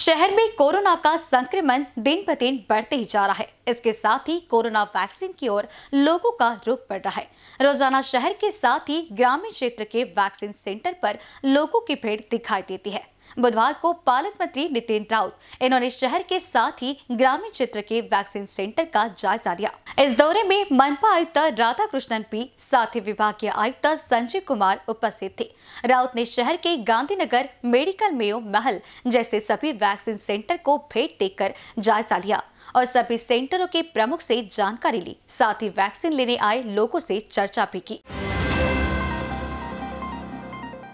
शहर में कोरोना का संक्रमण दिन ब दिन बढ़ते ही जा रहा है इसके साथ ही कोरोना वैक्सीन की ओर लोगों का रुख बढ़ रहा है रोजाना शहर के साथ ही ग्रामीण क्षेत्र के वैक्सीन सेंटर पर लोगों की भीड़ दिखाई देती है बुधवार को पालक मंत्री नितिन राउत इन्होंने शहर के साथ ही ग्रामीण क्षेत्र के वैक्सीन सेंटर का जायजा लिया इस दौरे में मनपा आयुक्त राधा कृष्णन पी साथ ही विभागीय आयुक्त संजीव कुमार उपस्थित थे राउत ने शहर के गांधीनगर मेडिकल मेयो महल जैसे सभी वैक्सीन सेंटर को भेंट देकर जायजा लिया और सभी सेंटरों के प्रमुख से जानकारी ली साथ ही वैक्सीन लेने आए लोगों से चर्चा भी की